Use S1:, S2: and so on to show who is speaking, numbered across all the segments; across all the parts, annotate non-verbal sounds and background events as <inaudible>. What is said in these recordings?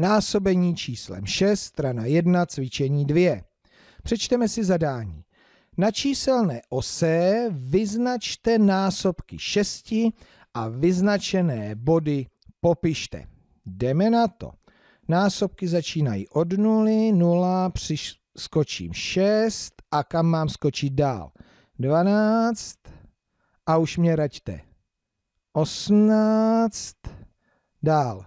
S1: násobení číslem 6, strana 1, cvičení 2. Přečteme si zadání. Na číselné ose vyznačte násobky 6 a vyznačené body popište. Jdeme na to. Násobky začínají od 0, 0, skočím 6 a kam mám skočit dál? 12 a už mě raďte. 18 dál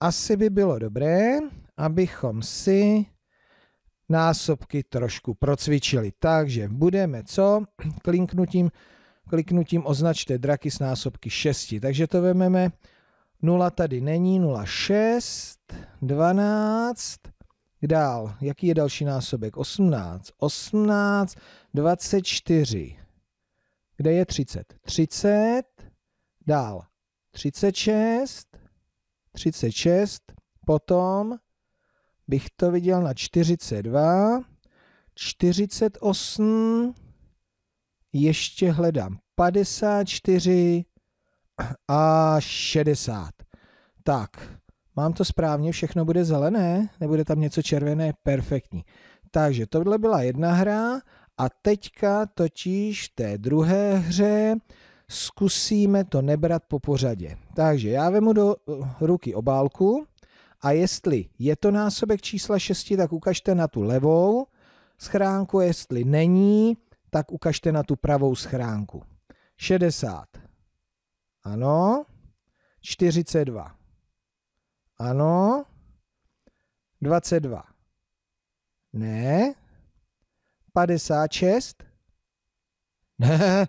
S1: asi by bylo dobré, abychom si násobky trošku procvičili. Takže budeme co? Kliknutím, kliknutím označte draky s násobky 6. Takže to vememe. 0 tady není, 0, 6, 12, dál, jaký je další násobek? 18, 18, 24, kde je 30? 30, dál, 36, 36, potom bych to viděl na 42, 48, ještě hledám 54 a 60. Tak, mám to správně, všechno bude zelené, nebude tam něco červené, perfektní. Takže tohle byla jedna hra a teďka totiž v té druhé hře Zkusíme to nebrat po pořadě. Takže já vemu do eh, ruky obálku a jestli je to násobek čísla 6, tak ukažte na tu levou schránku, jestli není, tak ukažte na tu pravou schránku. 60. Ano. 42. Ano. 22. Ne. 56. <laughs> Ne.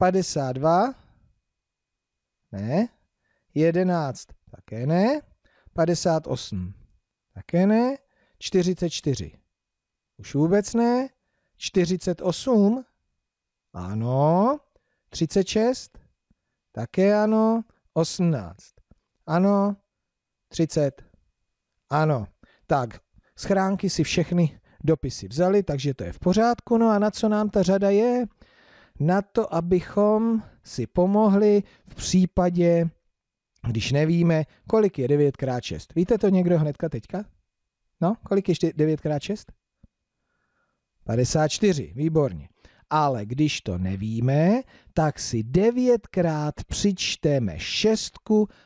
S1: 52, ne, 11, také ne, 58, také ne, 44, už vůbec ne, 48, ano, 36, také ano, 18, ano, 30, ano. Tak, schránky si všechny dopisy vzali, takže to je v pořádku. No a na co nám ta řada je? na to, abychom si pomohli v případě, když nevíme, kolik je 9x6. Víte to někdo hnedka teďka? No, kolik je 9x6? 54, výborně. Ale když to nevíme, tak si 9krát přičteme 6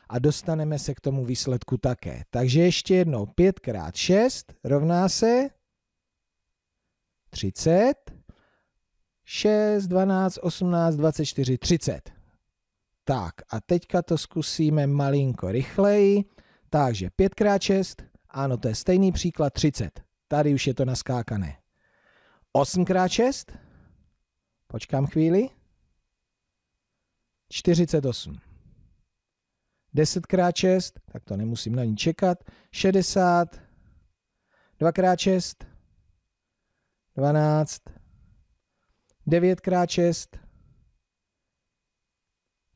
S1: a dostaneme se k tomu výsledku také. Takže ještě jednou 5 krát 6 rovná se 30 6, 12, 18, 24, 30. Tak a teďka to zkusíme malinko rychleji. Takže 5x6, ano, to je stejný příklad 30. Tady už je to naskákané. 8x6, počkám chvíli, 48. 10x6, tak to nemusím na ní čekat, 60, 2x6, 12, 9x6,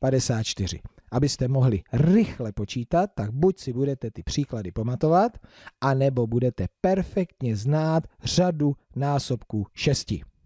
S1: 54. Abyste mohli rychle počítat, tak buď si budete ty příklady pamatovat, anebo budete perfektně znát řadu násobků 6.